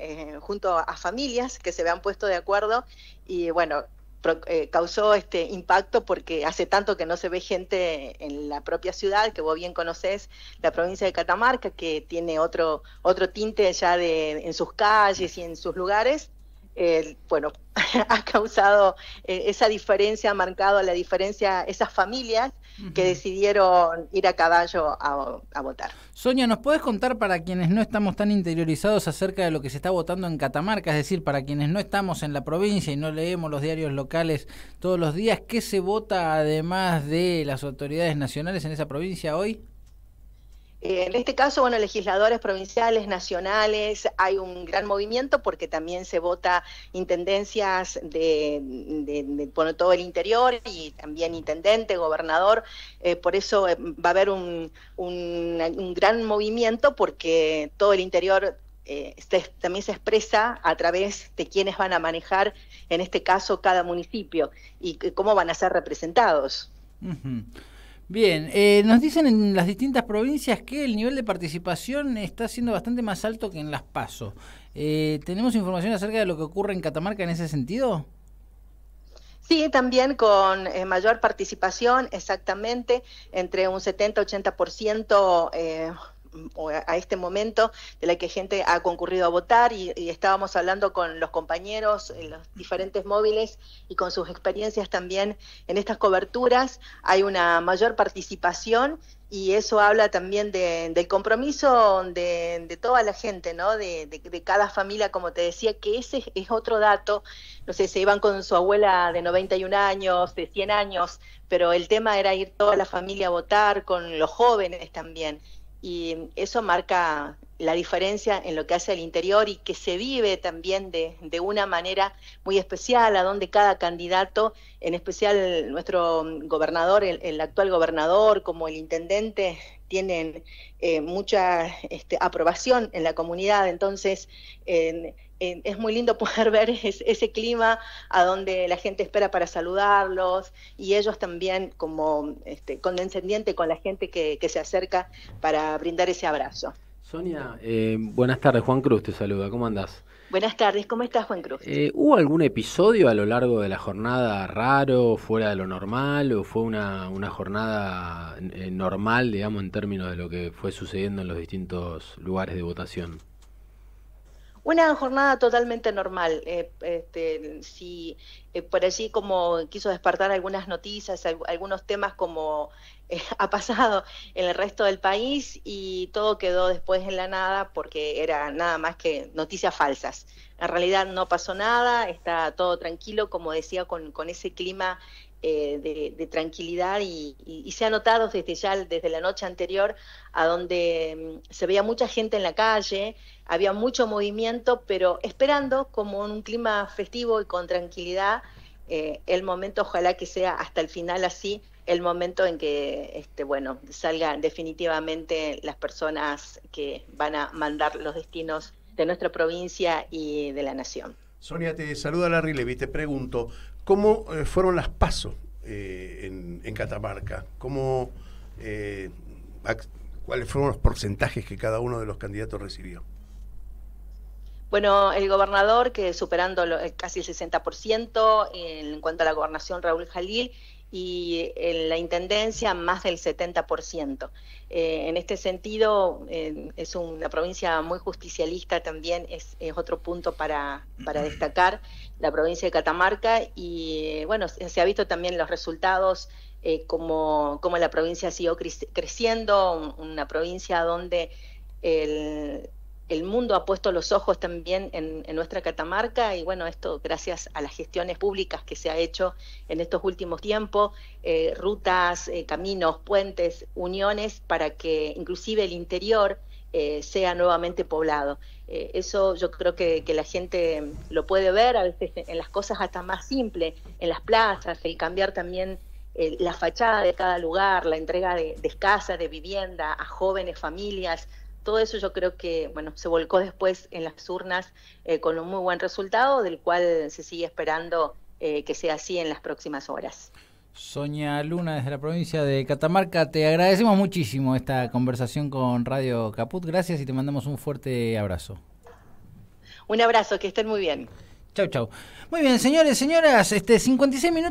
Eh, junto a familias que se habían puesto de acuerdo y bueno, eh, causó este impacto porque hace tanto que no se ve gente en la propia ciudad, que vos bien conocés, la provincia de Catamarca, que tiene otro, otro tinte ya de, en sus calles y en sus lugares bueno, ha causado eh, esa diferencia, ha marcado la diferencia esas familias que decidieron ir a caballo a, votar. Sonia, ¿nos puedes contar para quienes no estamos tan interiorizados acerca de lo que se está votando en Catamarca? Es decir, para quienes no estamos en la provincia y no leemos los diarios locales todos los días, ¿qué se vota además de las autoridades nacionales en esa provincia hoy? Eh, en este caso, bueno, legisladores provinciales, nacionales, hay un gran movimiento porque también se vota intendencias de, todo el interior y también intendente, gobernador, eh, por eso eh, va a haber un, gran movimiento porque todo el interior también se expresa a través de quienes van a manejar, en este caso, cada municipio y cómo van a ser representados. Bien, eh, nos dicen en las distintas provincias que el nivel de participación está siendo bastante más alto que en las PASO. Eh, ¿Tenemos información acerca de lo que ocurre en Catamarca en ese sentido? Sí, también con eh, mayor participación, exactamente, entre un 70-80% eh, a este momento de la que gente ha concurrido a votar y, estábamos hablando con los compañeros en los diferentes móviles y con sus experiencias también en estas coberturas. Hay una mayor participación y eso habla también de, del compromiso de, de, toda la gente, ¿no? De, de, cada familia, como te decía, que ese es otro dato. No sé, se iban con su abuela de 91 años, de 100 años, pero el tema era ir toda la familia a votar, con los jóvenes también y eso marca la diferencia en lo que hace el interior y que se vive también de, de, una manera muy especial, a donde cada candidato, en especial nuestro gobernador, el, actual gobernador, como el intendente, tienen eh, mucha este, aprobación en la comunidad. Entonces, es muy lindo poder ver ese clima a donde la gente espera para saludarlos y ellos también como este, condescendiente con la gente que, se acerca para brindar ese abrazo. Sonia, eh, buenas tardes. Juan Cruz te saluda. ¿Cómo andás? Buenas tardes. ¿Cómo estás, Juan Cruz? Eh, ¿Hubo algún episodio a lo largo de la jornada raro, fuera de lo normal, o fue una, una jornada eh, normal, digamos, en términos de lo que fue sucediendo en los distintos lugares de votación? Una jornada totalmente normal. Eh, este, si eh, por allí como quiso despertar algunas noticias, algunos temas como eh, ha pasado en el resto del país y todo quedó después en la nada porque era nada más que noticias falsas. En realidad no pasó nada, está todo tranquilo, como decía, con ese clima eh, de, tranquilidad y, se ha notado desde ya desde la noche anterior a donde mm, se veía mucha gente en la calle, había mucho movimiento, pero esperando como en un clima festivo y con tranquilidad eh, el momento, ojalá que sea hasta el final así, el momento en que este, bueno, salgan definitivamente las personas que van a mandar los destinos de nuestra provincia y de la nación. Sonia, te saluda Larry Levy, te pregunto, cómo eh, fueron las pasos eh, en, Catamarca, cómo, eh, cuáles fueron los porcentajes que cada uno de los candidatos recibió. Bueno, el gobernador, que superando casi el 60%, en cuanto a la gobernación Raúl Jalil, y en la Intendencia más del 70%. Eh, en este sentido, es una provincia muy justicialista también, es, otro punto para, para, destacar, la provincia de Catamarca, y eh, bueno, se ha visto también los resultados, cómo eh, como, como, la provincia ha sido creciendo, una provincia donde el el mundo ha puesto los ojos también en, nuestra Catamarca y bueno, esto gracias a las gestiones públicas que se ha hecho en estos últimos tiempos, eh, rutas, eh, caminos, puentes, uniones para que inclusive el interior eh, sea nuevamente poblado. eso yo creo que, la gente lo puede ver a veces en las cosas hasta más simples, en las plazas, el cambiar también la fachada de cada lugar, la entrega de, de de vivienda a jóvenes familias todo eso yo creo que bueno se volcó después en las urnas eh, con un muy buen resultado del cual se sigue esperando eh, que sea así en las próximas horas. Soña Luna desde la provincia de Catamarca, te agradecemos muchísimo esta conversación con Radio Caput, gracias y te mandamos un fuerte abrazo. Un abrazo, que estén muy bien. Chau, chau. Muy bien, señores, señoras, este 56 minutos.